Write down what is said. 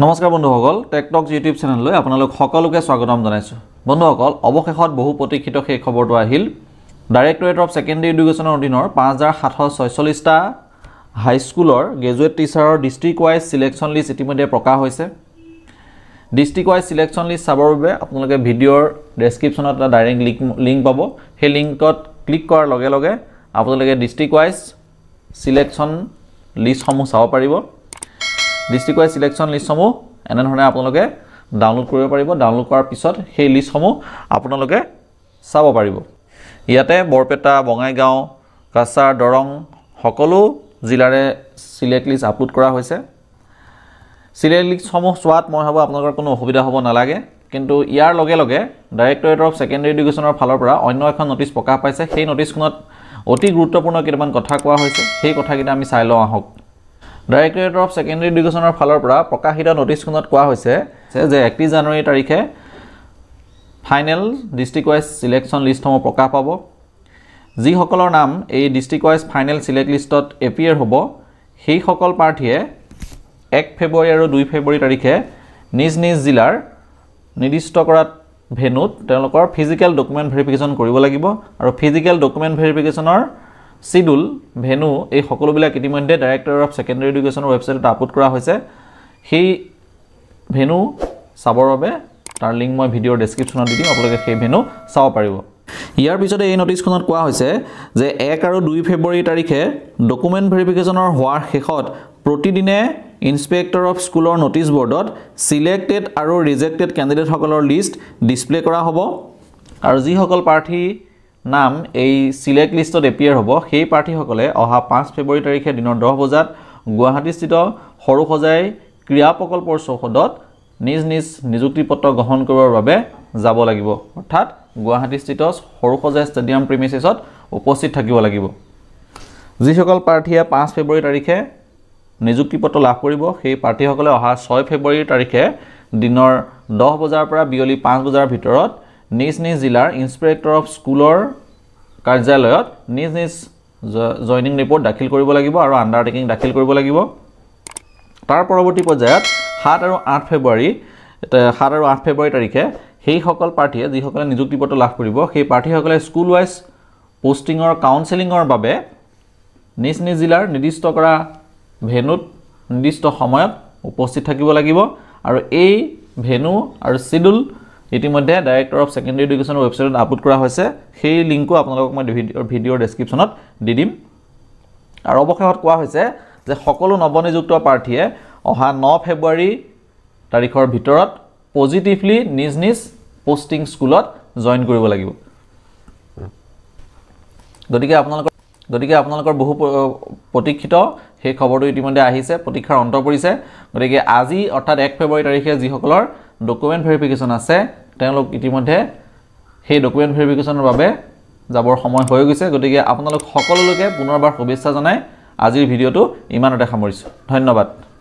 নমস্কাৰ বন্ধুসকল tech talk YouTube চেনেললৈ আপোনালোক সকলোকে স্বাগতম জনাইছোঁ বন্ধুসকল অৱশেষত বহু প্ৰতীক্ষিত সেই খবৰটো আহিল ডাইৰেক্টৰেট অফ ছেকেণ্ডেৰী এডুকেশ্যনৰ অধীনৰ পাঁচ হাজাৰ সাতশ ছয়চল্লিছটা হাইস্কুলৰ গ্ৰেজুৱেট টিচাৰৰ ডিষ্ট্ৰিক্ট ৱাইজ ছিলেকশ্যন লিষ্ট ইতিমধ্যে প্ৰকাশ হৈছে ডিষ্ট্ৰিক্ট ৱাইজ ছিলেকশ্যন লিষ্ট চাবৰ বাবে আপোনালোকে ভিডিঅ'ৰ ডেছক্ৰিপশ্যনত এটা ডাইৰেক্ট লিংক লিংক পাব সেই লিংকত ক্লিক কৰাৰ লগে লগে আপোনালোকে ডিষ্ট্ৰিক্ট ৱাইজ ছিলেকশ্যন লিষ্টসমূহ চাব পাৰিব ডিষ্ট্ৰিক্ট ৱাইজ ছিলেকশ্যন লিষ্টসমূহ এনেধৰণে আপোনালোকে ডাউনলোড কৰিব পাৰিব ডাউনলোড কৰাৰ পিছত সেই লিষ্টসমূহ আপোনালোকে চাব পাৰিব ইয়াতে বৰপেটা বঙাইগাঁও কাছাৰ দৰং সকলো জিলাৰে চিলেক্ট লিষ্ট আপলোড কৰা হৈছে চিলেক্ট লিষ্টসমূহ চোৱাত মই ভাবোঁ আপোনালোকৰ কোনো অসুবিধা হ'ব নালাগে কিন্তু ইয়াৰ লগে লগে ডাইৰেক্টৰেট অফ ছেকেণ্ডেৰী এডুকেশ্যনৰ ফালৰ পৰা অন্য এখন নটিচ প্ৰকাশ পাইছে সেই নটিচখনত অতি গুৰুত্বপূৰ্ণ কেইটামান কথা কোৱা হৈছে সেই কথাকেইটা আমি চাই লওঁ আহক ডাইৰেক্টৰেট অফ ছেকেণ্ডেৰী এডুকেশ্যনৰ ফালৰ পৰা প্ৰকাশিত নটিছখনত কোৱা হৈছে যে একত্ৰিছ জানুৱাৰী তাৰিখে ফাইনেল ডিষ্ট্ৰিক্ট ৱাইজ ছিলেকশ্যন লিষ্টসমূহ প্ৰকাশ পাব যিসকলৰ নাম এই ডিষ্ট্ৰিক্ট ৱাইজ ফাইনেল ছিলেক্ট লিষ্টত এপিয়াৰ হ'ব সেইসকল প্ৰাৰ্থীয়ে এক ফেব্ৰুৱাৰী আৰু দুই ফেব্ৰুৱাৰী তাৰিখে নিজ নিজ জিলাৰ নিৰ্দিষ্ট কৰা ভেনুত তেওঁলোকৰ ফিজিকেল ডকুমেণ্ট ভেৰিফিকেশ্যন কৰিব লাগিব আৰু ফিজিকেল ডকুমেণ্ট ভেৰিফিকেশ্যনৰ চিডুল ভেনু এই সকলোবিলাক ইতিমধ্যে ডাইৰেক্টৰেট অফ ছেকেণ্ডেৰী এডুকেশ্যনৰ ৱেবছাইটত আপলোড কৰা হৈছে সেই ভেনু চাবৰ বাবে তাৰ লিংক মই ভিডিঅ'ৰ ডেছক্ৰিপশ্যনত দি দিম আপোনালোকে সেই ভেনু চাব পাৰিব ইয়াৰ পিছতে এই নটিচখনত কোৱা হৈছে যে এক আৰু দুই ফেব্ৰুৱাৰী তাৰিখে ডকুমেণ্ট ভেৰিফিকেশ্যনৰ হোৱাৰ শেষত প্ৰতিদিনে ইন্সপেক্টৰ অফ স্কুলৰ নটিচ বৰ্ডত ছিলেক্টেড আৰু ৰিজেক্টেড কেণ্ডিডেটসকলৰ লিষ্ট ডিছপ্লে' কৰা হ'ব আৰু যিসকল প্ৰাৰ্থী নাম এই চিলেক্ট লিষ্টত এপিয়াৰ হ'ব সেই প্ৰাৰ্থীসকলে অহা পাঁচ ফেব্ৰুৱাৰী তাৰিখে দিনৰ দহ বজাত গুৱাহাটীস্থিত সৰু সজাই ক্ৰীড়া প্ৰকল্পৰ চৌহদত নিজ নিজ নিযুক্তি পত্ৰ গ্ৰহণ কৰিবৰ বাবে যাব লাগিব অৰ্থাৎ গুৱাহাটীস্থিত সৰু সজাই ষ্টেডিয়াম প্ৰিমিচেছত উপস্থিত থাকিব লাগিব যিসকল প্ৰাৰ্থীয়ে পাঁচ ফেব্ৰুৱাৰী তাৰিখে নিযুক্তি পত্ৰ লাভ কৰিব সেই প্ৰাৰ্থীসকলে অহা ছয় ফেব্ৰুৱাৰী তাৰিখে দিনৰ দহ বজাৰ পৰা বিয়লি পাঁচ বজাৰ ভিতৰত নিজ নিজ জিলাৰ ইন্সপেক্টৰ অফ স্কুলৰ কাৰ্যালয়ত নিজ নিজ জইনিং ৰিপৰ্ট দাখিল কৰিব লাগিব আৰু আণ্ডাৰটেকিং দাখিল কৰিব লাগিব তাৰ পৰৱৰ্তী পৰ্যায়ত সাত আৰু আঠ ফেব্ৰুৱাৰী সাত আৰু আঠ ফেব্ৰুৱাৰী তাৰিখে সেইসকল প্ৰাৰ্থীয়ে যিসকলে নিযুক্তি পত্ৰ লাভ কৰিব সেই প্ৰাৰ্থীসকলে স্কুল ৱাইজ পষ্টিঙৰ কাউন্সেলিঙৰ বাবে নিজ নিজ জিলাৰ নিৰ্দিষ্ট কৰা ভেনুত নিৰ্দিষ্ট সময়ত উপস্থিত থাকিব লাগিব আৰু এই ভেনু আৰু চিডুল ইতিমধ্যে ডাইৰেক্টৰ অফ ছেকেণ্ডেৰী এডুকেশ্যনৰ ৱেবছাইটত আপলোড কৰা হৈছে সেই লিংকো আপোনালোকক মই ভিডিঅ'ৰ ডেছক্ৰিপশ্যনত দি দিম আৰু অৱশেষত কোৱা হৈছে যে সকলো নৱনিযুক্ত প্ৰাৰ্থীয়ে অহা ন ফেব্ৰুৱাৰী তাৰিখৰ ভিতৰত পজিটিভলি নিজ নিজ পষ্টিং স্কুলত জইন কৰিব লাগিব গতিকে আপোনালোকৰ গতিকে আপোনালোকৰ বহু প্ৰতীক্ষিত সেই খবৰটো ইতিমধ্যে আহিছে প্ৰতীক্ষাৰ অন্ত পৰিছে গতিকে আজি অৰ্থাৎ এক ফেব্ৰুৱাৰী তাৰিখে যিসকলৰ ডকুমেণ্ট ভেৰিফিকেশ্যন আছে তেওঁলোক ইতিমধ্যে সেই ডকুমেণ্ট ভেৰিফিকেশ্যনৰ বাবে যাবৰ সময় হৈ গৈছে গতিকে আপোনালোক সকলোলৈকে পুনৰবাৰ শুভেচ্ছা জনাই আজিৰ ভিডিঅ'টো ইমানতে সামৰিছোঁ ধন্যবাদ